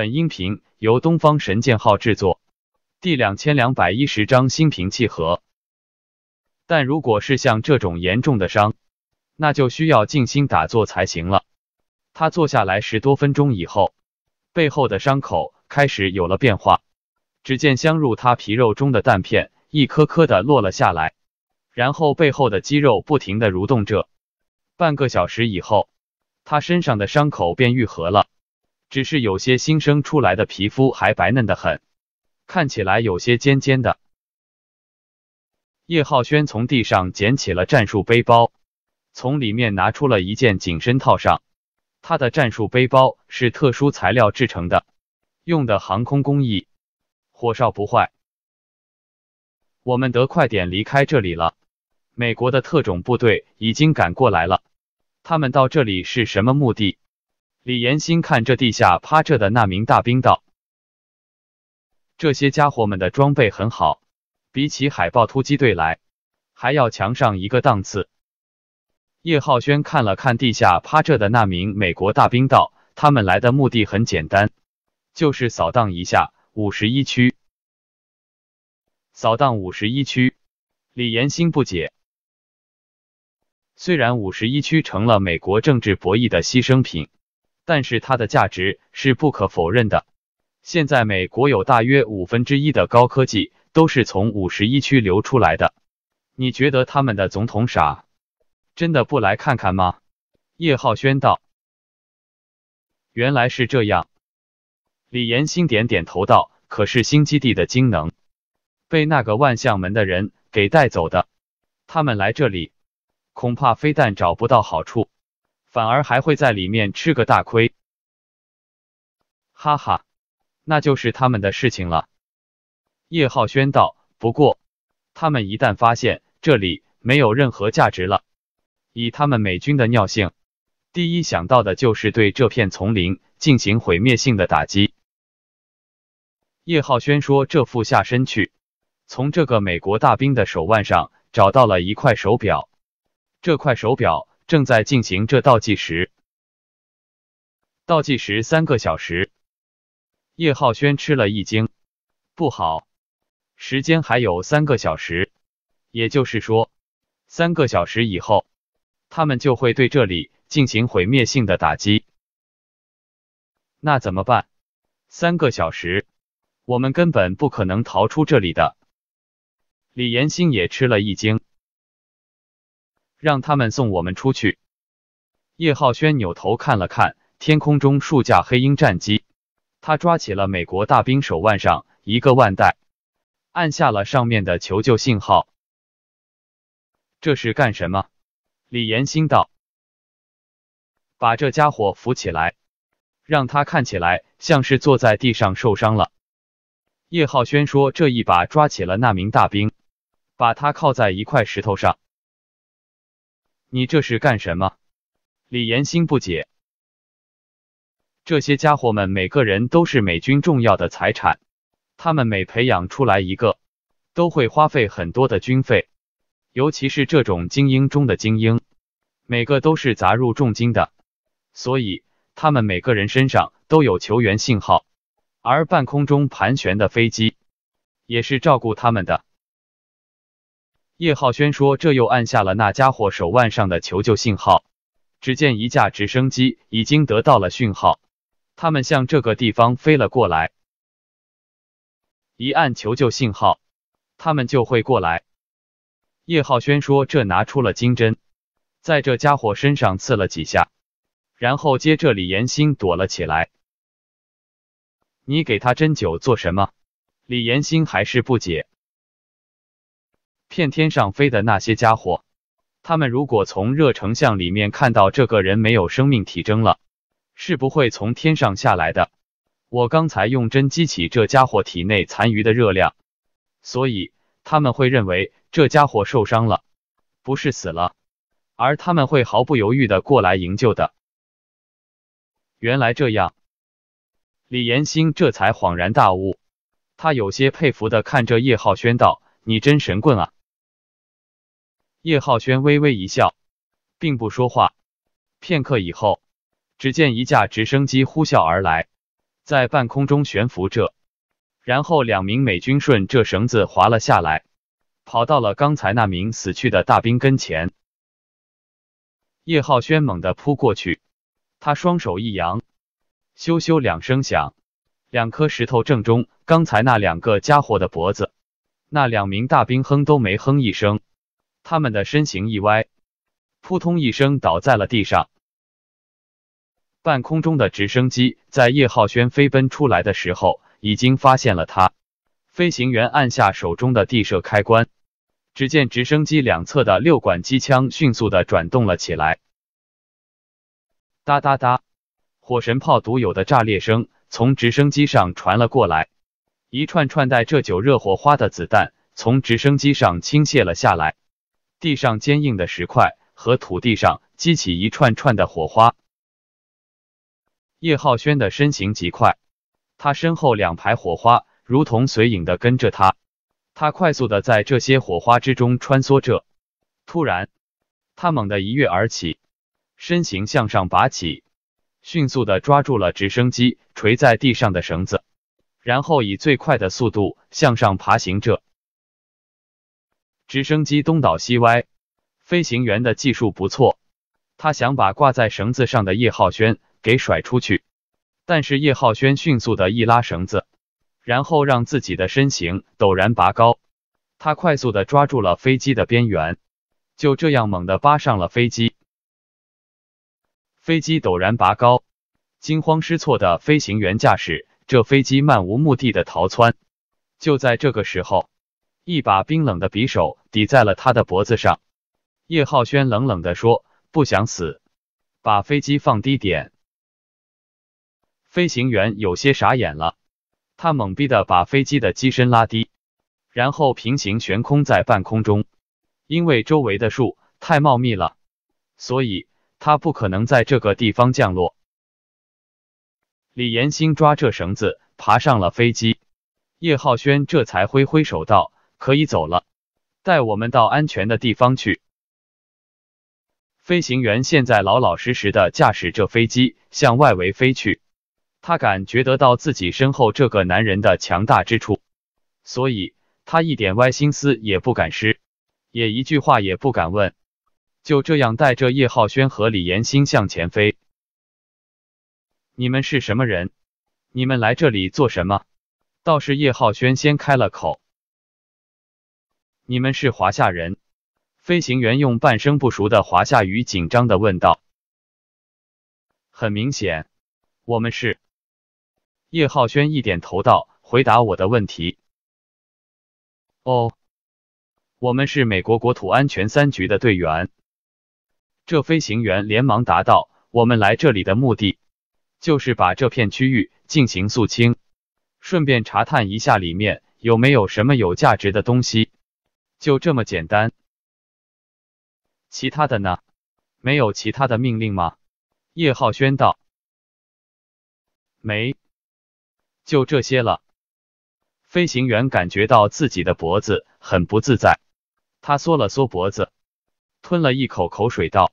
本音频由东方神剑号制作，第两千两百一十章心平气和。但如果是像这种严重的伤，那就需要静心打坐才行了。他坐下来十多分钟以后，背后的伤口开始有了变化。只见镶入他皮肉中的弹片一颗颗的落了下来，然后背后的肌肉不停的蠕动着。半个小时以后，他身上的伤口便愈合了。只是有些新生出来的皮肤还白嫩的很，看起来有些尖尖的。叶浩轩从地上捡起了战术背包，从里面拿出了一件紧身套上。他的战术背包是特殊材料制成的，用的航空工艺，火烧不坏。我们得快点离开这里了，美国的特种部队已经赶过来了，他们到这里是什么目的？李延新看着地下趴着的那名大兵道：“这些家伙们的装备很好，比起海豹突击队来，还要强上一个档次。”叶浩轩看了看地下趴着的那名美国大兵道：“他们来的目的很简单，就是扫荡一下五十一区。”扫荡五十一区，李延新不解。虽然五十一区成了美国政治博弈的牺牲品。但是它的价值是不可否认的。现在美国有大约五分之一的高科技都是从五十一区流出来的。你觉得他们的总统傻？真的不来看看吗？叶浩轩道。原来是这样。李延兴点点头道：“可是新基地的精能被那个万象门的人给带走的，他们来这里恐怕非但找不到好处。”反而还会在里面吃个大亏，哈哈，那就是他们的事情了。叶浩轩道：“不过，他们一旦发现这里没有任何价值了，以他们美军的尿性，第一想到的就是对这片丛林进行毁灭性的打击。”叶浩轩说：“这副下身去，从这个美国大兵的手腕上找到了一块手表，这块手表。”正在进行这倒计时，倒计时三个小时。叶浩轩吃了一惊，不好，时间还有三个小时，也就是说，三个小时以后，他们就会对这里进行毁灭性的打击。那怎么办？三个小时，我们根本不可能逃出这里的。李延兴也吃了一惊。让他们送我们出去。叶浩轩扭头看了看天空中数架黑鹰战机，他抓起了美国大兵手腕上一个腕带，按下了上面的求救信号。这是干什么？李岩心道。把这家伙扶起来，让他看起来像是坐在地上受伤了。叶浩轩说：“这一把抓起了那名大兵，把他靠在一块石头上。”你这是干什么？李延兴不解。这些家伙们每个人都是美军重要的财产，他们每培养出来一个，都会花费很多的军费。尤其是这种精英中的精英，每个都是砸入重金的，所以他们每个人身上都有求援信号，而半空中盘旋的飞机，也是照顾他们的。叶浩轩说：“这又按下了那家伙手腕上的求救信号，只见一架直升机已经得到了讯号，他们向这个地方飞了过来。一按求救信号，他们就会过来。”叶浩轩说：“这拿出了金针，在这家伙身上刺了几下，然后接着李岩心躲了起来。你给他针灸做什么？”李岩心还是不解。骗天上飞的那些家伙，他们如果从热成像里面看到这个人没有生命体征了，是不会从天上下来的。我刚才用针激起这家伙体内残余的热量，所以他们会认为这家伙受伤了，不是死了，而他们会毫不犹豫的过来营救的。原来这样，李延兴这才恍然大悟，他有些佩服的看着叶浩轩道：“你真神棍啊！”叶浩轩微微一笑，并不说话。片刻以后，只见一架直升机呼啸而来，在半空中悬浮着，然后两名美军顺着绳子滑了下来，跑到了刚才那名死去的大兵跟前。叶浩轩猛地扑过去，他双手一扬，咻咻两声响，两颗石头正中刚才那两个家伙的脖子。那两名大兵哼都没哼一声。他们的身形一歪，扑通一声倒在了地上。半空中的直升机在叶浩轩飞奔出来的时候，已经发现了他。飞行员按下手中的地射开关，只见直升机两侧的六管机枪迅速的转动了起来。哒哒哒，火神炮独有的炸裂声从直升机上传了过来，一串串带着九热火花的子弹从直升机上倾泻了下来。地上坚硬的石块和土地上激起一串串的火花。叶浩轩的身形极快，他身后两排火花如同随影的跟着他，他快速的在这些火花之中穿梭着。突然，他猛地一跃而起，身形向上拔起，迅速的抓住了直升机垂在地上的绳子，然后以最快的速度向上爬行着。直升机东倒西歪，飞行员的技术不错，他想把挂在绳子上的叶浩轩给甩出去，但是叶浩轩迅速的一拉绳子，然后让自己的身形陡然拔高，他快速的抓住了飞机的边缘，就这样猛地扒上了飞机。飞机陡然拔高，惊慌失措的飞行员驾驶这飞机漫无目的的逃窜，就在这个时候。一把冰冷的匕首抵在了他的脖子上，叶浩轩冷冷的说：“不想死，把飞机放低点。”飞行员有些傻眼了，他懵逼的把飞机的机身拉低，然后平行悬空在半空中，因为周围的树太茂密了，所以他不可能在这个地方降落。李延兴抓着绳子爬上了飞机，叶浩轩这才挥挥手道。可以走了，带我们到安全的地方去。飞行员现在老老实实的驾驶着飞机向外围飞去。他感觉得到自己身后这个男人的强大之处，所以他一点歪心思也不敢施，也一句话也不敢问，就这样带着叶浩轩和李延新向前飞。你们是什么人？你们来这里做什么？倒是叶浩轩先开了口。你们是华夏人？飞行员用半生不熟的华夏语紧张的问道。很明显，我们是。叶浩轩一点头道：“回答我的问题。”哦，我们是美国国土安全三局的队员。这飞行员连忙答道：“我们来这里的目的，就是把这片区域进行肃清，顺便查探一下里面有没有什么有价值的东西。”就这么简单，其他的呢？没有其他的命令吗？叶浩轩道。没，就这些了。飞行员感觉到自己的脖子很不自在，他缩了缩脖子，吞了一口口水道。